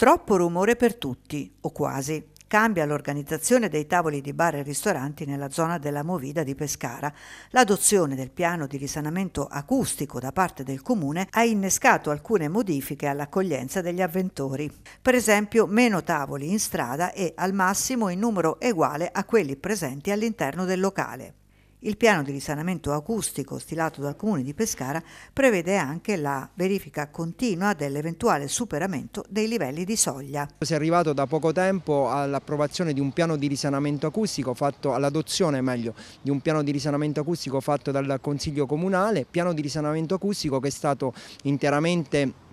Troppo rumore per tutti, o quasi. Cambia l'organizzazione dei tavoli di bar e ristoranti nella zona della Movida di Pescara. L'adozione del piano di risanamento acustico da parte del comune ha innescato alcune modifiche all'accoglienza degli avventori. Per esempio, meno tavoli in strada e al massimo in numero uguale a quelli presenti all'interno del locale. Il piano di risanamento acustico stilato dal Comune di Pescara prevede anche la verifica continua dell'eventuale superamento dei livelli di soglia. Si è arrivato da poco tempo all'approvazione di un piano di risanamento acustico fatto all'adozione meglio di un piano di risanamento acustico fatto dal Consiglio Comunale, piano di risanamento acustico che è stato interamente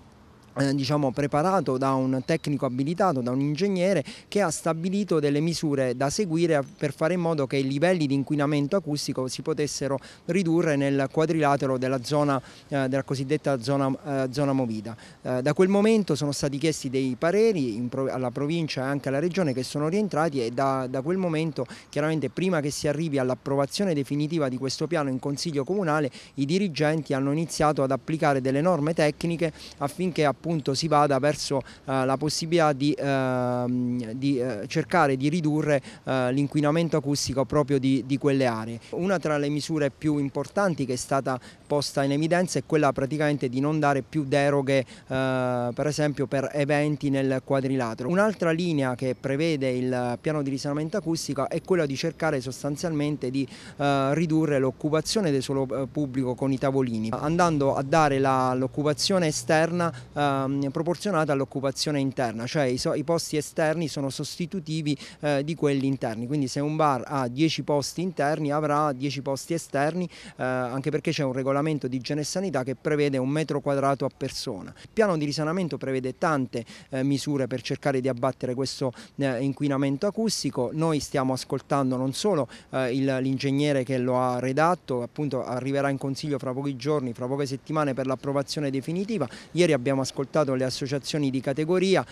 eh, diciamo, preparato da un tecnico abilitato, da un ingegnere che ha stabilito delle misure da seguire per fare in modo che i livelli di inquinamento acustico si potessero ridurre nel quadrilatero della, zona, eh, della cosiddetta zona, eh, zona movida. Eh, da quel momento sono stati chiesti dei pareri pro alla provincia e anche alla regione che sono rientrati e da, da quel momento chiaramente prima che si arrivi all'approvazione definitiva di questo piano in consiglio comunale i dirigenti hanno iniziato ad applicare delle norme tecniche affinché appunto appunto si vada verso eh, la possibilità di, ehm, di eh, cercare di ridurre eh, l'inquinamento acustico proprio di, di quelle aree. Una tra le misure più importanti che è stata posta in evidenza è quella praticamente di non dare più deroghe eh, per esempio per eventi nel quadrilatero. Un'altra linea che prevede il piano di risanamento acustico è quella di cercare sostanzialmente di eh, ridurre l'occupazione del suolo pubblico con i tavolini, andando a dare l'occupazione esterna eh, Ehm, proporzionata all'occupazione interna, cioè i, so, i, posti esterni sono sostitutivi eh, di quelli interni, quindi se un bar ha 10 posti interni avrà 10 posti esterni, eh, anche perché c'è un regolamento di igiene e sanità che prevede un metro quadrato a persona. Il piano di risanamento prevede tante eh, misure per cercare di abbattere questo eh, inquinamento acustico, noi stiamo ascoltando non solo eh, l'ingegnere che lo ha redatto, appunto arriverà in consiglio fra pochi giorni, fra poche settimane per l'approvazione definitiva, ieri abbiamo ascoltato ascoltato le associazioni di categoria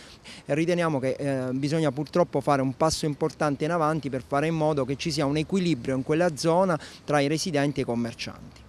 e riteniamo che eh, bisogna purtroppo fare un passo importante in avanti per fare in modo che ci sia un equilibrio in quella zona tra i residenti e i commercianti.